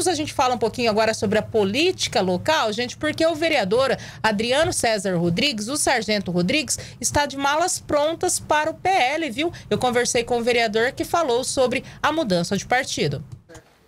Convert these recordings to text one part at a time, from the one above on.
assuntos. A gente fala um pouquinho agora sobre a política local, gente, porque o vereador Adriano César Rodrigues, o sargento Rodrigues, está de malas prontas para o PL, viu? Eu conversei com o vereador que falou sobre a mudança de partido.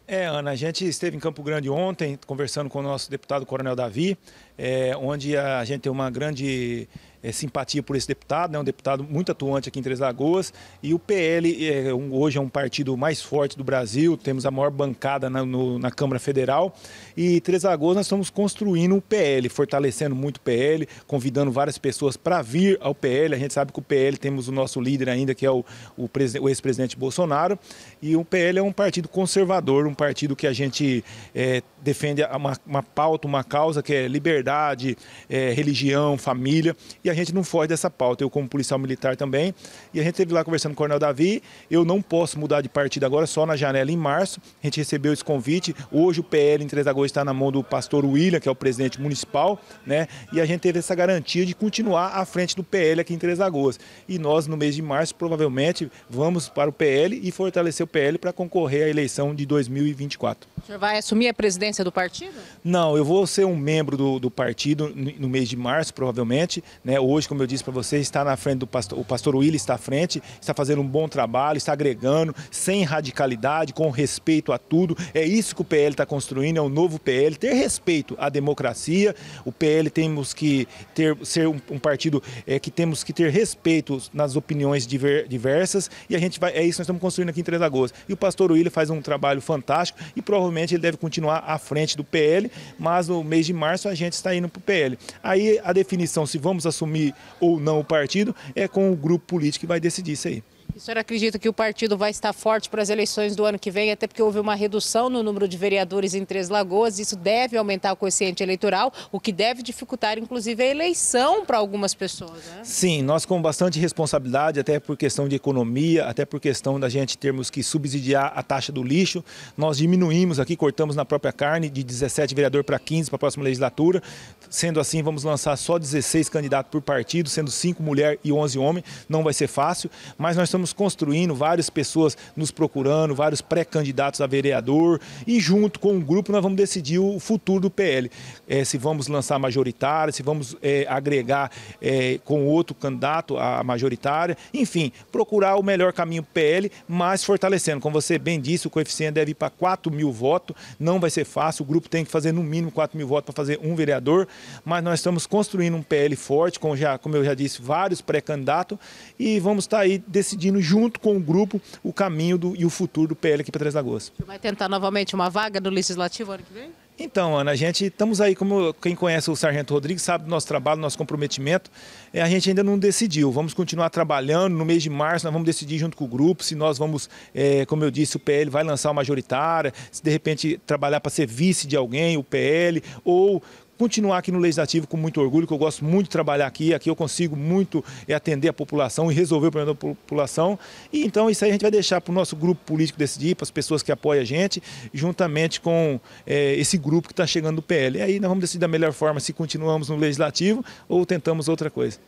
É, Ana, a gente esteve em Campo Grande ontem conversando com o nosso deputado Coronel Davi, é, onde a gente tem uma grande é, simpatia por esse deputado, é né, um deputado muito atuante aqui em Três Lagoas. E o PL é, um, hoje é um partido mais forte do Brasil, temos a maior bancada na, no, na Câmara Federal. E Três Lagoas nós estamos construindo o PL, fortalecendo muito o PL, convidando várias pessoas para vir ao PL. A gente sabe que o PL temos o nosso líder ainda, que é o, o, o ex-presidente Bolsonaro. E o PL é um partido conservador, um partido que a gente é, defende uma, uma, pauta, uma causa que é liberdade, é, religião, família. E a gente não foge dessa pauta. Eu, como policial militar também, e a gente esteve lá conversando com o Coronel Davi. Eu não posso mudar de partido agora, só na janela em março. A gente recebeu esse convite. Hoje o PL em Três Lagoas está na mão do pastor William, que é o presidente municipal, né? E a gente teve essa garantia de continuar à frente do PL aqui em Três Lagoas. E nós, no mês de março, provavelmente vamos para o PL e fortalecer o PL para concorrer à eleição de 2024. O senhor vai assumir a presidência do partido? Não, eu vou ser um membro do, do partido no mês de março, provavelmente, né? hoje, como eu disse para vocês, está na frente do pastor, o pastor Willi está à frente, está fazendo um bom trabalho, está agregando, sem radicalidade, com respeito a tudo. É isso que o PL está construindo, é um novo PL, ter respeito à democracia. O PL temos que ter, ser um, um partido é, que temos que ter respeito nas opiniões diver, diversas e a gente vai, é isso que nós estamos construindo aqui em Três Lagoas. E o pastor Willi faz um trabalho fantástico e provavelmente ele deve continuar à frente do PL, mas no mês de março a gente está indo para o PL. Aí a definição se vamos assumir assumir ou não o partido, é com o grupo político que vai decidir isso aí senhor acredita que o partido vai estar forte para as eleições do ano que vem, até porque houve uma redução no número de vereadores em Três Lagoas. Isso deve aumentar o coeficiente eleitoral, o que deve dificultar, inclusive, a eleição para algumas pessoas. Né? Sim, nós com bastante responsabilidade, até por questão de economia, até por questão da gente termos que subsidiar a taxa do lixo. Nós diminuímos aqui, cortamos na própria carne de 17 vereador para 15 para a próxima legislatura. Sendo assim, vamos lançar só 16 candidatos por partido, sendo 5 mulheres e 11 homens. Não vai ser fácil, mas nós estamos construindo, várias pessoas nos procurando, vários pré-candidatos a vereador e junto com o grupo nós vamos decidir o futuro do PL. É, se vamos lançar majoritária, se vamos é, agregar é, com outro candidato a majoritária, enfim, procurar o melhor caminho PL, mas fortalecendo. Como você bem disse, o coeficiente deve ir para 4 mil votos, não vai ser fácil, o grupo tem que fazer no mínimo 4 mil votos para fazer um vereador, mas nós estamos construindo um PL forte, com já, como eu já disse, vários pré-candidatos e vamos estar tá aí decidindo junto com o grupo, o caminho do, e o futuro do PL aqui para Três Lagoas. Você vai tentar novamente uma vaga no Legislativo ano que vem? Então, Ana, a gente estamos aí, como quem conhece o Sargento Rodrigues sabe do nosso trabalho, do nosso comprometimento, é, a gente ainda não decidiu. Vamos continuar trabalhando. No mês de março, nós vamos decidir junto com o grupo se nós vamos, é, como eu disse, o PL vai lançar uma majoritária, se de repente trabalhar para ser vice de alguém, o PL, ou continuar aqui no Legislativo com muito orgulho, que eu gosto muito de trabalhar aqui, aqui eu consigo muito é atender a população e resolver o problema da população. E então isso aí a gente vai deixar para o nosso grupo político decidir, para as pessoas que apoiam a gente, juntamente com é, esse grupo que está chegando do PL. E aí nós vamos decidir da melhor forma se continuamos no Legislativo ou tentamos outra coisa.